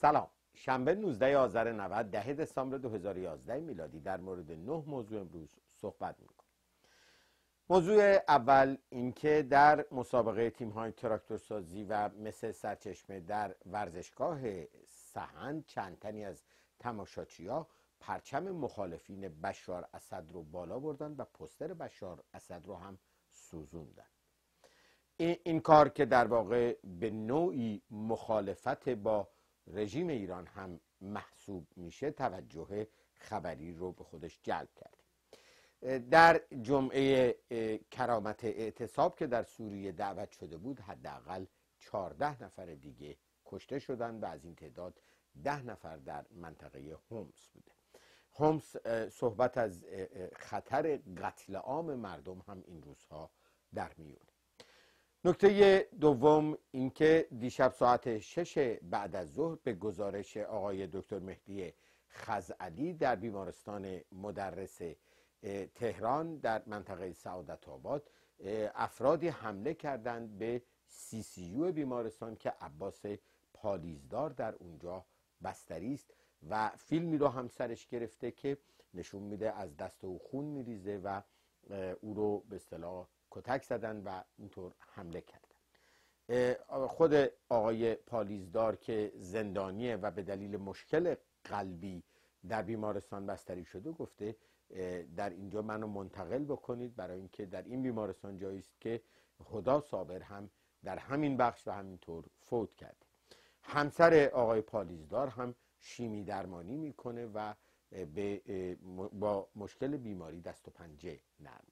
سلام شنبه 19 آذر 90 10 دسامبر 2011 میلادی در مورد نه موضوع امروز صحبت میکنیم موضوع اول اینکه در مسابقه تیم های سازی و مثل سرچشمه در ورزشگاه سهن چند تنی از تماشاچی ها پرچم مخالفین بشار اسد رو بالا بردن و پستر بشار اسد رو هم سوزوندن این کار که در واقع به نوعی مخالفت با رژیم ایران هم محسوب میشه توجه خبری رو به خودش جلب کرد در جمعه کرامت اعتصاب که در سوریه دعوت شده بود حداقل 14 نفر دیگه کشته شدن و از این تعداد ده نفر در منطقه هومس بوده هومس صحبت از خطر قتل عام مردم هم این روزها در میون نکته دوم اینکه دیشب ساعت شش بعد از ظهر به گزارش آقای دکتر مهدی خزعلی در بیمارستان مدرس تهران در منطقه سعادت آباد افرادی حمله کردند به سی سی بیمارستان که عباس پالیزدار در اونجا بستری است و فیلمی رو هم سرش گرفته که نشون میده از دست او خون میریزه و او رو به اصطلاح کتک زدن و اینطور حمله کردن خود آقای پالیزدار که زندانیه و به دلیل مشکل قلبی در بیمارستان بستری شده گفته در اینجا منو منتقل بکنید برای اینکه در این بیمارستان جایی است که خدا صابر هم در همین بخش و همینطور فوت کرد همسر آقای پالیزدار هم شیمی درمانی میکنه و با مشکل بیماری دست و پنجه نرم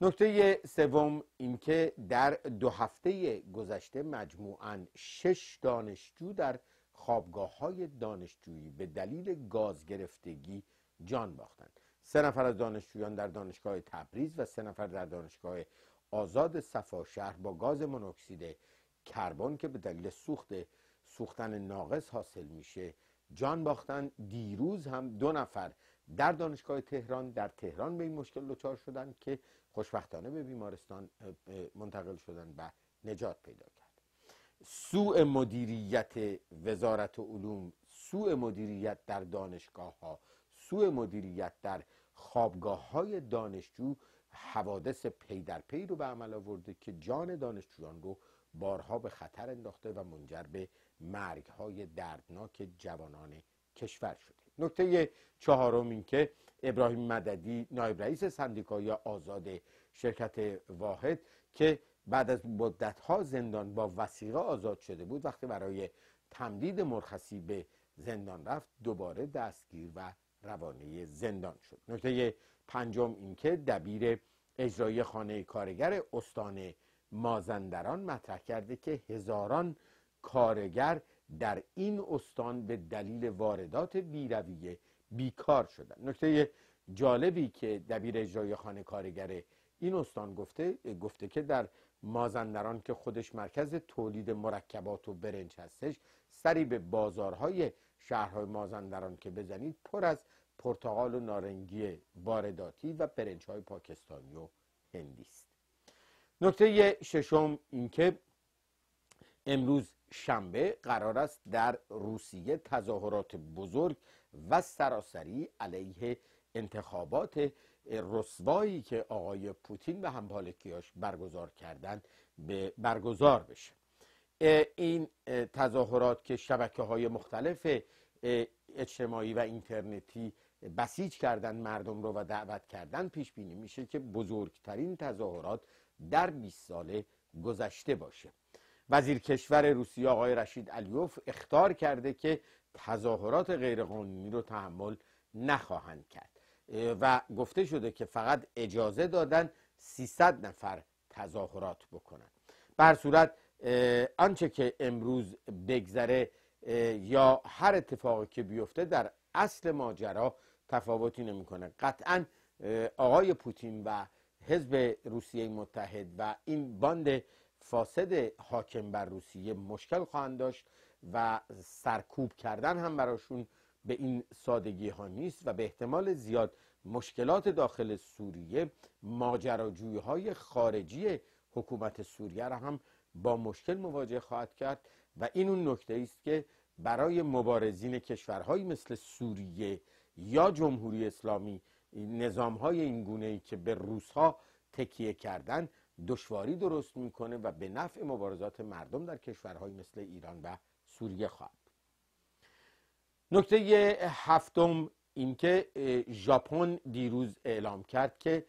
نکته سوم اینکه در دو هفته گذشته مجموعاً شش دانشجو در خوابگاه های دانشجویی به دلیل گاز گرفتگی جان باختند سه نفر از دانشجویان در دانشگاه تبریز و سه نفر در دانشگاه آزاد صفا شهر با گاز مونوکسید کربن که به دلیل سوخت سوختن ناقص حاصل میشه جان باختن دیروز هم دو نفر در دانشگاه تهران در تهران به این مشکل دچار شدن که خوشبختانه به بیمارستان منتقل شدن و نجات پیدا کرد سوء مدیریت وزارت علوم سوء مدیریت در دانشگاه ها سوء مدیریت در خوابگاه های دانشجو حوادث پی در پی رو به عمل آورده که جان دانشجویان رو بارها به خطر انداخته و منجر به مرگ های دردناک جوانان کشور شده نکته چهارم این که ابراهیم مددی نایب رئیس سندیکای آزاد شرکت واحد که بعد از مدتها زندان با وسیقه آزاد شده بود وقتی برای تمدید مرخصی به زندان رفت دوباره دستگیر و روانه زندان شد نکته پنجم اینکه دبیر اجرایی خانه کارگر استان مازندران مطرح کرده که هزاران کارگر در این استان به دلیل واردات بیرویه بیکار شدن نکته جالبی که دبیر اجرای خانه کارگر این استان گفته گفته که در مازندران که خودش مرکز تولید مرکبات و برنج هستش سری به بازارهای شهرهای مازندران که بزنید پر از پرتغال و نارنگی وارداتی و برنج های پاکستانی و هندی است نکته ششم اینکه امروز شنبه قرار است در روسیه تظاهرات بزرگ و سراسری علیه انتخابات رسوایی که آقای پوتین و همپالکیاش برگزار کردن به برگزار بشه این تظاهرات که شبکه های مختلف اجتماعی و اینترنتی بسیج کردن مردم رو و دعوت کردن پیش بینی میشه که بزرگترین تظاهرات در 20 سال گذشته باشه وزیر کشور روسیه آقای رشید علیوف اختار کرده که تظاهرات غیرقانونی رو تحمل نخواهند کرد و گفته شده که فقط اجازه دادن 300 نفر تظاهرات بکنن بر صورت آنچه که امروز بگذره یا هر اتفاقی که بیفته در اصل ماجرا تفاوتی نمیکنه قطعا آقای پوتین و حزب روسیه متحد و این باند فاسد حاکم بر روسیه مشکل خواهند داشت و سرکوب کردن هم براشون به این سادگی ها نیست و به احتمال زیاد مشکلات داخل سوریه ماجراجوی های خارجی حکومت سوریه را هم با مشکل مواجه خواهد کرد و این اون نکته است که برای مبارزین کشورهایی مثل سوریه یا جمهوری اسلامی نظام های این گونه ای که به روس ها تکیه کردن دشواری درست میکنه و به نفع مبارزات مردم در کشورهای مثل ایران و سوریه خواهد نکته هفتم اینکه ژاپن دیروز اعلام کرد که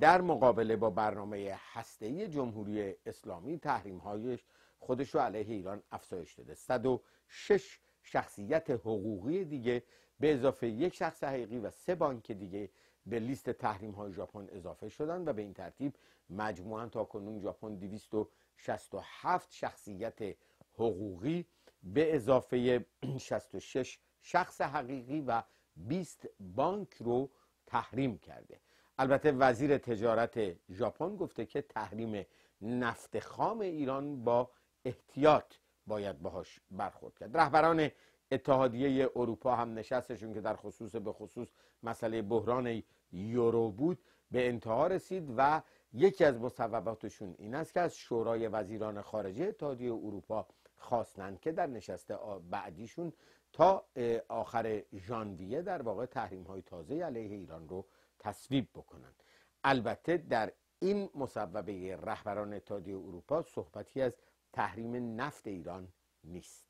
در مقابله با برنامه هسته‌ای جمهوری اسلامی تحریم‌هایش خودش رو علیه ایران افزایش داده 106 شخصیت حقوقی دیگه به اضافه یک شخص حقیقی و سه بانک دیگه به لیست تحریم ژاپن اضافه شدن و به این ترتیب مجموعا تا کنون ژاپن 267 شخصیت حقوقی به اضافه 66 شخص حقیقی و 20 بانک رو تحریم کرده البته وزیر تجارت ژاپن گفته که تحریم نفت خام ایران با احتیاط باید باهاش برخورد کرد رهبران اتحادیه اروپا هم نشستشون که در خصوص به خصوص مسئله بحران یورو بود به انتها رسید و یکی از مصوباتشون این است که از شورای وزیران خارجه اتحادیه اروپا خواستند که در نشست بعدیشون تا آخر ژانویه در واقع تحریم های تازه علیه ایران رو تصویب بکنند البته در این مصوبه رهبران اتحادیه اروپا صحبتی از تحریم نفت ایران نیست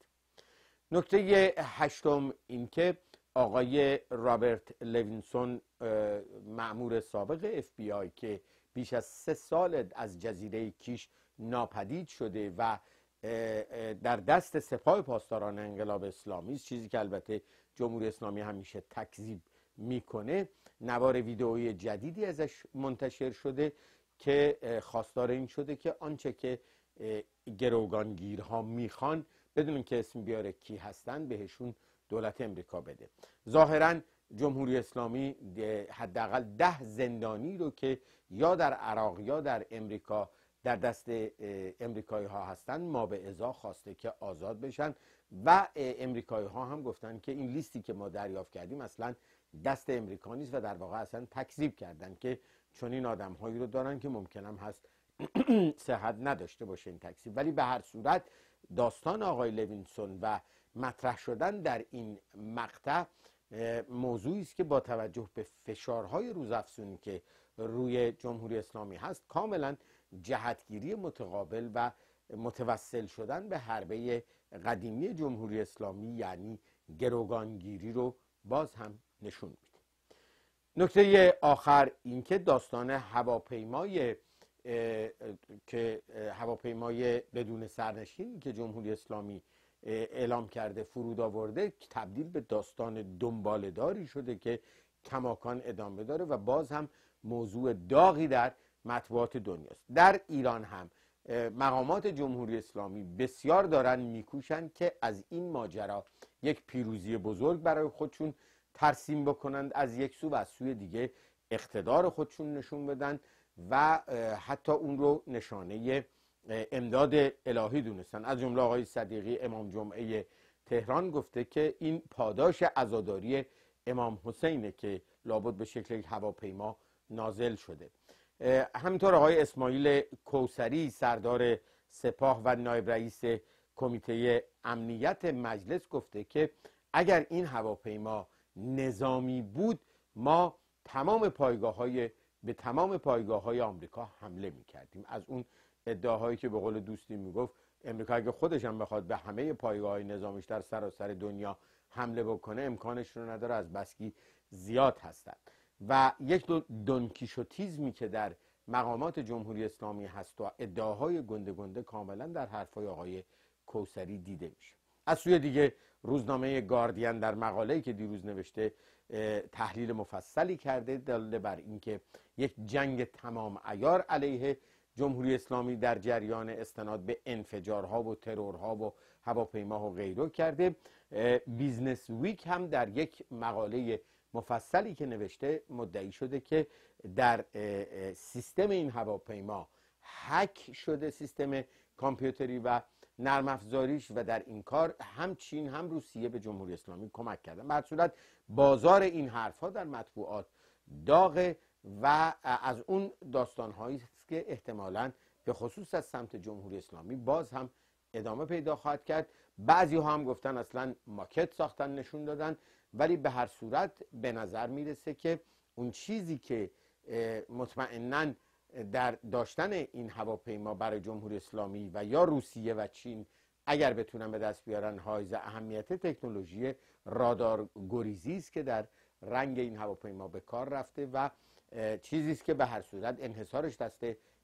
نکته هشتم اینکه آقای رابرت لوینسون معمور سابق اف بی آی که بیش از سه سال از جزیره کیش ناپدید شده و در دست سپاه پاسداران انقلاب اسلامی است چیزی که البته جمهوری اسلامی همیشه تکذیب میکنه نوار ویدئوی جدیدی ازش منتشر شده که خواستار این شده که آنچه که گروگانگیرها میخوان بدون که اسم بیاره کی هستن بهشون دولت امریکا بده ظاهرا جمهوری اسلامی حداقل ده زندانی رو که یا در عراق یا در امریکا در دست امریکایی ها هستن ما به ازا خواسته که آزاد بشن و امریکایی ها هم گفتن که این لیستی که ما دریافت کردیم اصلا دست امریکا نیست و در واقع اصلا تکذیب کردن که چنین آدم هایی رو دارن که ممکنم هست صحت نداشته باشه این تکذیب ولی به هر صورت داستان آقای لوینسون و مطرح شدن در این مقطع موضوعی است که با توجه به فشارهای روزافزونی که روی جمهوری اسلامی هست کاملا جهتگیری متقابل و متوسل شدن به حربه قدیمی جمهوری اسلامی یعنی گروگانگیری رو باز هم نشون میده نکته آخر اینکه داستان هواپیمای که هواپیمای بدون سرنشینی که جمهوری اسلامی اعلام کرده فرود آورده تبدیل به داستان دنبالداری شده که کماکان ادامه داره و باز هم موضوع داغی در مطبوعات دنیاست در ایران هم مقامات جمهوری اسلامی بسیار دارن میکوشن که از این ماجرا یک پیروزی بزرگ برای خودشون ترسیم بکنند از یک سو و از سوی دیگه اقتدار خودشون نشون بدن و حتی اون رو نشانه امداد الهی دونستن از جمله آقای صدیقی امام جمعه تهران گفته که این پاداش عزاداری امام حسینه که لابد به شکل هواپیما نازل شده همینطور آقای اسماعیل کوسری سردار سپاه و نایب رئیس کمیته امنیت مجلس گفته که اگر این هواپیما نظامی بود ما تمام پایگاه های به تمام پایگاه های آمریکا حمله می کردیم از اون ادعاهایی که به قول دوستی میگفت امریکا اگه خودش هم بخواد به همه پایگاه های نظامیش در سراسر سر دنیا حمله بکنه امکانش رو نداره از بسکی زیاد هستند و یک دو دونکیشوتیزمی که در مقامات جمهوری اسلامی هست و ادعاهای گنده گنده کاملا در حرفای آقای کوسری دیده میشه از سوی دیگه روزنامه گاردین در مقاله‌ای که دیروز نوشته تحلیل مفصلی کرده دلیل بر اینکه یک جنگ تمام ایار علیه جمهوری اسلامی در جریان استناد به انفجارها و ترورها و هواپیما و غیره کرده بیزنس ویک هم در یک مقاله مفصلی که نوشته مدعی شده که در سیستم این هواپیما هک شده سیستم کامپیوتری و نرم افزاریش و در این کار هم چین هم روسیه به جمهوری اسلامی کمک کردن به بازار این حرفها در مطبوعات داغه و از اون داستانهایی که احتمالا به خصوص از سمت جمهوری اسلامی باز هم ادامه پیدا خواهد کرد بعضی هم گفتن اصلا ماکت ساختن نشون دادن ولی به هر صورت به نظر میرسه که اون چیزی که مطمئنا در داشتن این هواپیما برای جمهوری اسلامی و یا روسیه و چین اگر بتونن به دست بیارن حائز اهمیت تکنولوژی رادار گریزی است که در رنگ این هواپیما به کار رفته و چیزی است که به هر صورت انحصارش دست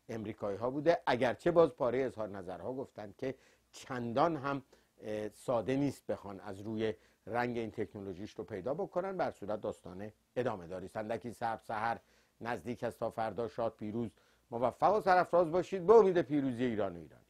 امریکایی ها بوده اگرچه باز پاره اظهار نظرها گفتند که چندان هم ساده نیست بخوان از روی رنگ این تکنولوژیش رو پیدا بکنن بر صورت داستان ادامه داری سندکی سب سهر نزدیک است تا فردا شاد پیروز موفق و سرفراز باشید به امید پیروزی ایران و ایران